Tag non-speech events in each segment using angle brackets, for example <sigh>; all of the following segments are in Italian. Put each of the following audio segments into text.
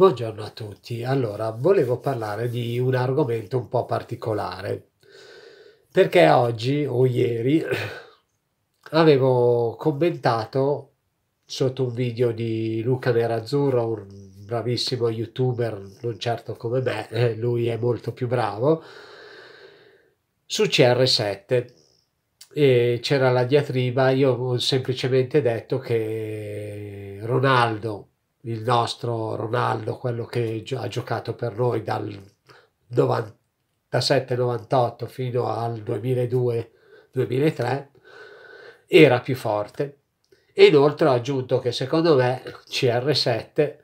Buongiorno a tutti. Allora, volevo parlare di un argomento un po' particolare. Perché oggi o ieri <clears throat> avevo commentato sotto un video di Luca Nerazzurro, un bravissimo youtuber, non certo come me, eh, lui è molto più bravo, su CR7 E c'era la diatriba, io ho semplicemente detto che Ronaldo il nostro Ronaldo, quello che ha giocato per noi dal 97-98 fino al 2002-2003, era più forte. E inoltre ho aggiunto che secondo me CR7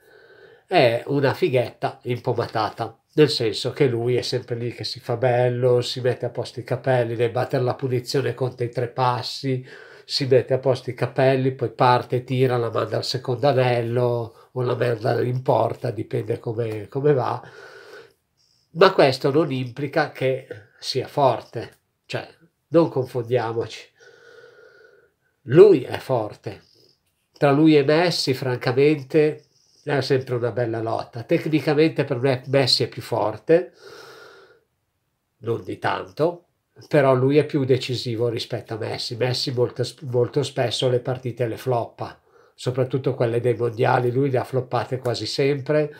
è una fighetta impomatata, nel senso che lui è sempre lì che si fa bello, si mette a posto i capelli, deve battere la punizione conta i tre passi, si mette a posto i capelli, poi parte, tira, la manda al secondo anello, o la merda in porta, dipende come, come va, ma questo non implica che sia forte, cioè non confondiamoci. Lui è forte, tra lui e Messi francamente è sempre una bella lotta. Tecnicamente per me Messi è più forte, non di tanto, però lui è più decisivo rispetto a Messi. Messi molto, molto spesso le partite le floppa soprattutto quelle dei mondiali, lui le ha floppate quasi sempre,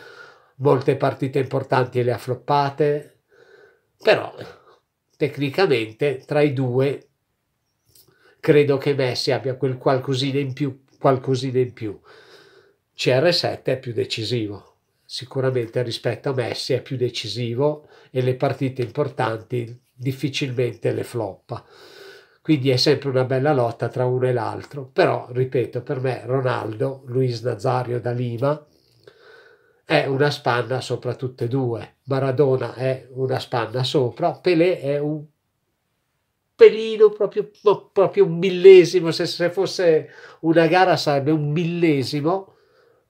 molte partite importanti le ha floppate, però tecnicamente tra i due credo che Messi abbia quel qualcosina in più, qualcosina in più. CR7 è più decisivo, sicuramente rispetto a Messi è più decisivo e le partite importanti difficilmente le floppa. Quindi è sempre una bella lotta tra uno e l'altro. Però, ripeto, per me Ronaldo, Luis Nazario da Lima, è una spanna sopra tutte e due. Maradona è una spanna sopra, Pelé è un pelino, proprio, boh, proprio un millesimo, se, se fosse una gara sarebbe un millesimo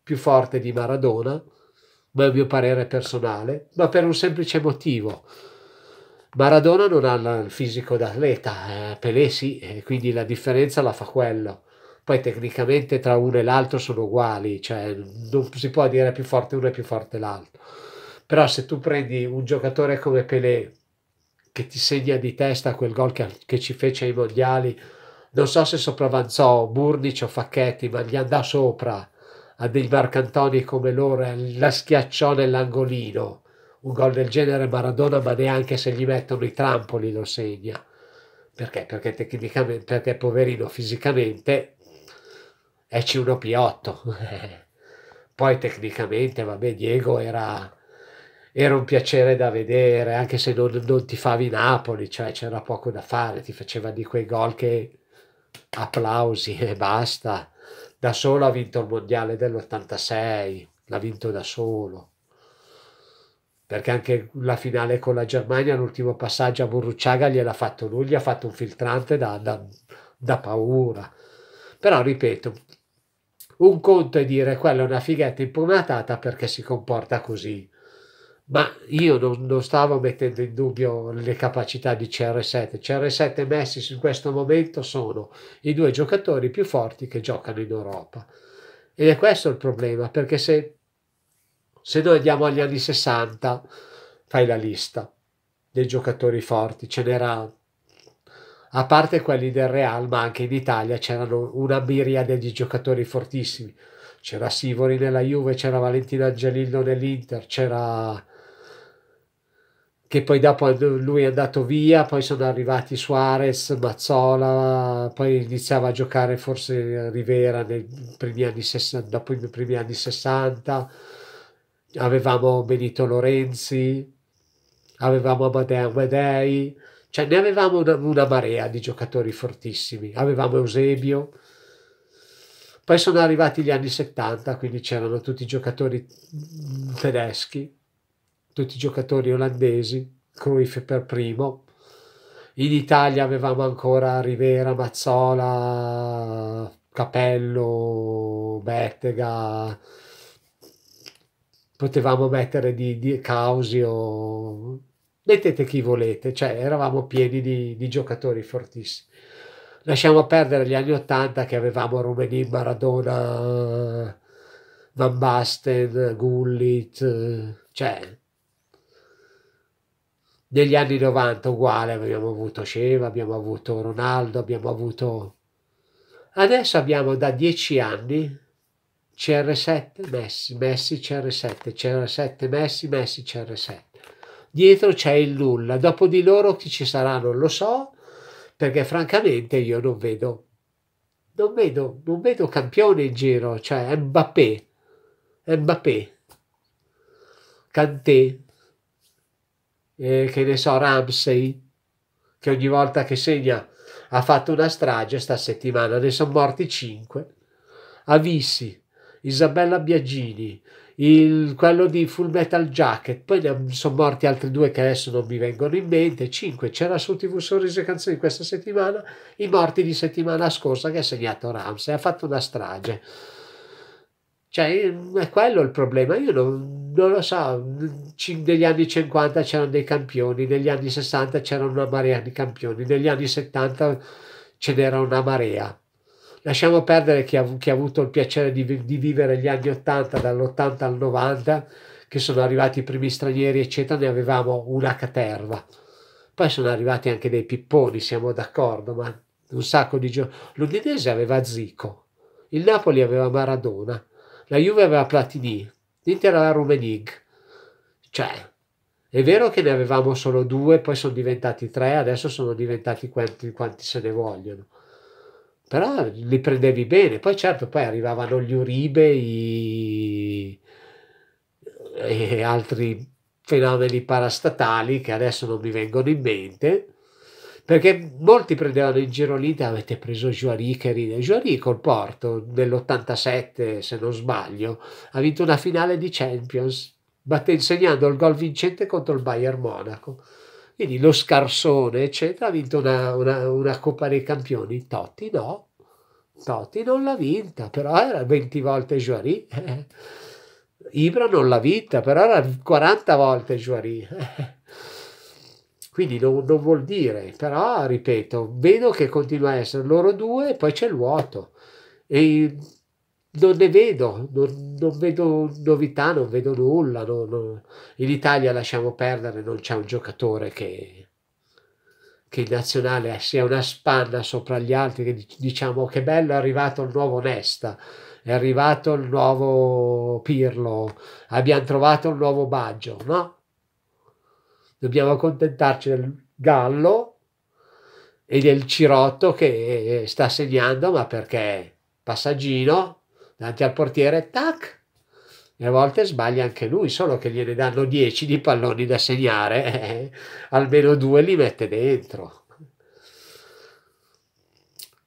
più forte di Maradona, ma è il mio parere personale, ma per un semplice motivo. Maradona non ha il fisico d'atleta, eh, Pelé sì, eh, quindi la differenza la fa quello. Poi tecnicamente tra uno e l'altro sono uguali, cioè non si può dire più forte uno e più forte l'altro. Però se tu prendi un giocatore come Pelé che ti segna di testa quel gol che, che ci fece ai mondiali, non so se sopravanzò Burnic o Facchetti, ma gli andò sopra a dei Marcantoni come loro, eh, la schiacciò nell'angolino un gol del genere Maradona, ma neanche se gli mettono i trampoli lo segna. Perché? Perché tecnicamente, perché poverino fisicamente è C1P8. <laughs> Poi tecnicamente, vabbè, Diego era, era un piacere da vedere, anche se non, non favi Napoli, cioè c'era poco da fare, ti faceva di quei gol che applausi e basta. Da solo ha vinto il mondiale dell'86, l'ha vinto da solo perché anche la finale con la Germania, l'ultimo passaggio a Burrucciaga gliel'ha fatto lui, gli ha fatto un filtrante da, da, da paura. Però ripeto, un conto è dire quella è una fighetta improntata perché si comporta così, ma io non, non, stavo mettendo in dubbio le capacità di CR7. CR7 e Messi in questo momento sono i due giocatori più forti che giocano in Europa. Ed è questo il problema, perché se se noi andiamo agli anni 60, fai la lista dei giocatori forti, ce n'era a parte quelli del Real, ma anche in Italia c'erano una miriade di giocatori fortissimi. C'era Sivori nella Juve, c'era Valentino Angelillo nell'Inter, c'era che poi dopo lui è andato via, poi sono arrivati Suarez, Mazzola, poi iniziava a giocare forse Rivera nei primi anni 60, dopo i primi anni 60 avevamo Benito Lorenzi, avevamo Amadeo Amadei, cioè ne avevamo una, una, marea di giocatori fortissimi, avevamo Eusebio. Poi sono arrivati gli anni 70, quindi c'erano tutti i giocatori mm, tedeschi, tutti i giocatori olandesi, Cruyff per primo. In Italia avevamo ancora Rivera, Mazzola, Capello, Bettega, potevamo mettere di, di Causio, mettete chi volete, cioè eravamo pieni di, di giocatori fortissimi. Lasciamo perdere gli anni 80 che avevamo Rumeni, Maradona, Van Basten, Gullit, cioè negli anni 90 uguale abbiamo avuto Sceva, abbiamo avuto Ronaldo, abbiamo avuto... Adesso abbiamo da dieci anni CR7 Messi, Messi CR7, CR7 Messi, Messi CR7. Dietro c'è il nulla, dopo di loro chi ci sarà non lo so, perché francamente io non vedo, non vedo, non vedo campione in giro, cioè Mbappé, Mbappé, Kanté, eh, che ne so, Ramsey, che ogni volta che segna ha fatto una strage sta settimana, ne sono morti 5, Avissi, Isabella Biagini, il, quello di Full Metal Jacket, poi ne sono morti altri due che adesso non mi vengono in mente, cinque, c'era su TV Sorriso e Canzoni questa settimana, i morti di settimana scorsa che ha segnato Ramsey, ha fatto una strage. Cioè, è quello il problema, io non, non lo so, negli anni 50 c'erano dei campioni, negli anni 60 c'era una marea di campioni, negli anni 70 ce n'era una marea Lasciamo perdere chi ha, chi ha avuto il piacere di, di vivere gli anni 80, dall'80 al 90, che sono arrivati i primi stranieri, eccetera, ne avevamo una caterva. Poi sono arrivati anche dei pipponi, siamo d'accordo, ma un sacco di giochi. L'Udinese aveva Zico, il Napoli aveva Maradona, la Juve aveva Platini, l'Inter aveva Rumenig. Cioè, è vero che ne avevamo solo due, poi sono diventati tre, adesso sono diventati quanti, quanti se ne vogliono però li prendevi bene. Poi certo, poi arrivavano gli Uribe i... e altri fenomeni parastatali che adesso non mi vengono in mente, perché molti prendevano in giro l'Inter, avete preso Juari, Carina. Juari col Porto nell'87, se non sbaglio, ha vinto una finale di Champions, batte insegnando il gol vincente contro il Bayern Monaco. Quindi lo Scarsone, eccetera, ha vinto una, una, una Coppa dei Campioni, Totti no, Totti non l'ha vinta, però era 20 volte Juari. Eh. Ibra non l'ha vinta, però era 40 volte Juari. Eh. Quindi non, non, vuol dire, però ripeto, vedo che continua a essere loro due e poi c'è il vuoto. E non ne vedo, non, non, vedo novità, non vedo nulla. Non, non... In Italia lasciamo perdere, non c'è un giocatore che, che in nazionale sia una spanna sopra gli altri, che diciamo che bello è arrivato il nuovo Nesta, è arrivato il nuovo Pirlo, abbiamo trovato il nuovo Baggio, no? Dobbiamo accontentarci del Gallo e del Cirotto che sta segnando, ma perché passaggino, davanti al portiere, tac, e a volte sbaglia anche lui, solo che gliene danno 10 di palloni da segnare, eh, almeno due li mette dentro.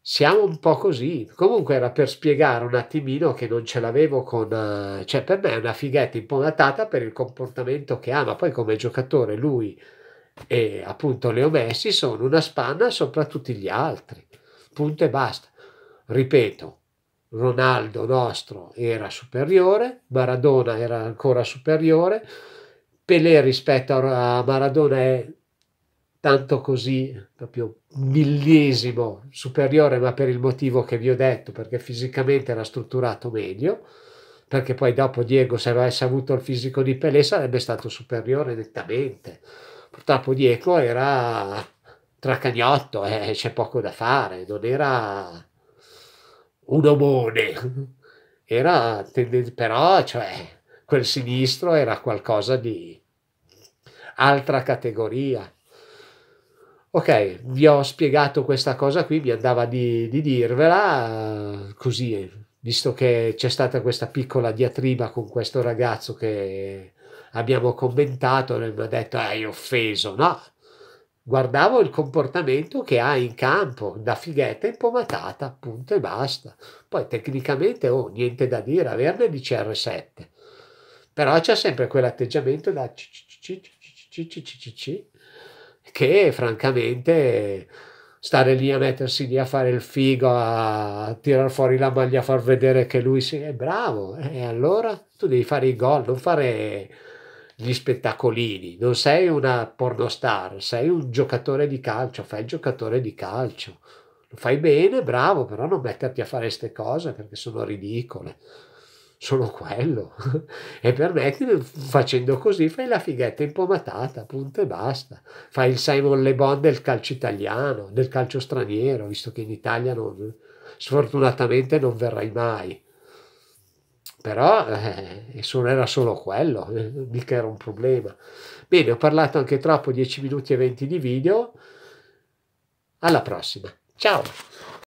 Siamo un po' così. Comunque era per spiegare un attimino che non ce l'avevo con... Eh, cioè per me è una fighetta imponatata per il comportamento che ha, ma poi come giocatore lui e appunto Leo Messi sono una spanna sopra tutti gli altri. Punto e basta. Ripeto, Ronaldo nostro era superiore, Maradona era ancora superiore, Pelé rispetto a Maradona è tanto così, proprio millesimo superiore, ma per il motivo che vi ho detto, perché fisicamente era strutturato meglio, perché poi dopo Diego, se avesse avuto il fisico di Pelé, sarebbe stato superiore nettamente. Purtroppo Diego era tracagnotto, eh, c'è poco da fare, non era un omone. Era, però, cioè, quel sinistro era qualcosa di altra categoria. Ok, vi ho spiegato questa cosa qui, mi andava di, di dirvela così, visto che c'è stata questa piccola diatriba con questo ragazzo che abbiamo commentato e mi ha detto, eh, hai offeso, no? guardavo il comportamento che ha in campo, da fighetta impomatata, punto e basta. Poi tecnicamente ho oh, niente da dire, averne di CR7. Però c'è sempre quell'atteggiamento da CCCCCCCCC che francamente stare lì a mettersi lì a fare il figo, a tirar fuori la maglia, a far vedere che lui è bravo. E allora tu devi fare i gol, non fare gli spettacolini, non sei una pornostar, sei un giocatore di calcio, fai il giocatore di calcio. Lo fai bene, bravo, però non metterti a fare queste cose perché sono ridicole. Sono quello. <laughs> e per facendo così, fai la fighetta impomatata, punto e basta. Fai il Simon Le Bon del calcio italiano, del calcio straniero, visto che in Italia non, sfortunatamente non verrai mai però eh, era solo quello, eh, mica era un problema. Bene, ho parlato anche troppo, 10 minuti e 20 di video. Alla prossima, ciao!